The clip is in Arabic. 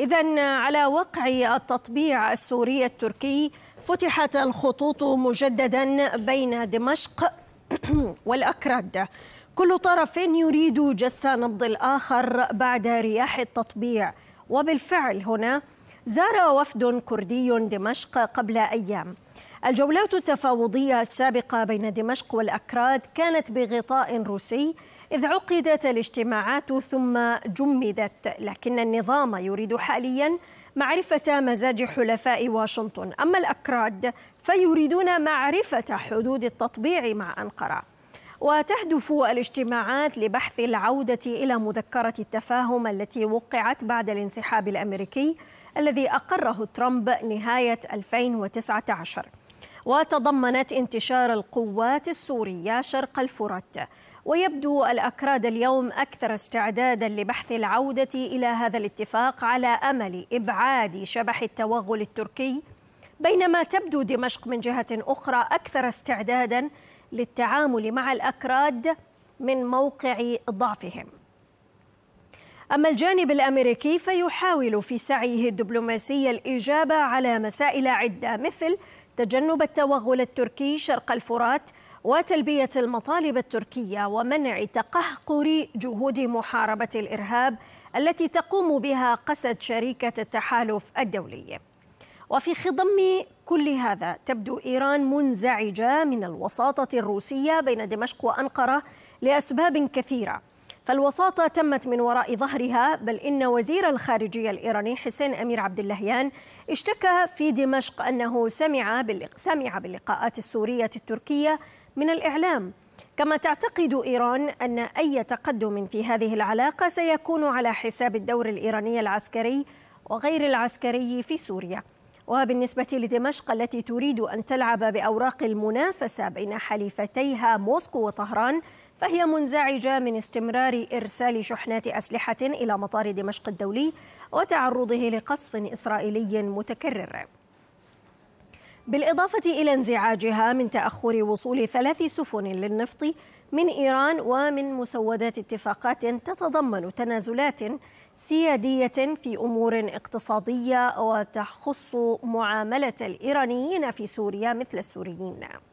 إذا على وقع التطبيع السوري التركي فتحت الخطوط مجددا بين دمشق والأكراد كل طرف يريد جس نبض الآخر بعد رياح التطبيع وبالفعل هنا زار وفد كردي دمشق قبل أيام الجولات التفاوضية السابقة بين دمشق والأكراد كانت بغطاء روسي إذ عقدت الاجتماعات ثم جمدت لكن النظام يريد حاليا معرفة مزاج حلفاء واشنطن أما الأكراد فيريدون معرفة حدود التطبيع مع أنقرة وتهدف الاجتماعات لبحث العودة إلى مذكرة التفاهم التي وقعت بعد الانسحاب الأمريكي الذي أقره ترامب نهاية 2019 وتضمنت انتشار القوات السورية شرق الفرات ويبدو الأكراد اليوم أكثر استعدادا لبحث العودة إلى هذا الاتفاق على أمل إبعاد شبح التوغل التركي بينما تبدو دمشق من جهة أخرى أكثر استعدادا للتعامل مع الأكراد من موقع ضعفهم أما الجانب الأمريكي فيحاول في سعيه الدبلوماسي الإجابة على مسائل عدة مثل تجنب التوغل التركي شرق الفرات وتلبية المطالب التركية ومنع تقهقر جهود محاربة الإرهاب التي تقوم بها قسد شريكه التحالف الدولي. وفي خضم كل هذا تبدو إيران منزعجة من الوساطة الروسية بين دمشق وأنقرة لأسباب كثيرة. فالوساطة تمت من وراء ظهرها بل إن وزير الخارجية الإيراني حسين أمير عبد اللهيان اشتكى في دمشق أنه سمع سمع باللقاءات السورية التركية من الإعلام كما تعتقد إيران أن أي تقدم في هذه العلاقة سيكون على حساب الدور الإيراني العسكري وغير العسكري في سوريا وبالنسبة لدمشق التي تريد أن تلعب بأوراق المنافسة بين حليفتيها موسكو وطهران فهي منزعجة من استمرار إرسال شحنات أسلحة إلى مطار دمشق الدولي وتعرضه لقصف إسرائيلي متكرر بالإضافة إلى انزعاجها من تأخر وصول ثلاث سفن للنفط من إيران ومن مسودات اتفاقات تتضمن تنازلات سيادية في أمور اقتصادية وتخص معاملة الإيرانيين في سوريا مثل السوريين نعم.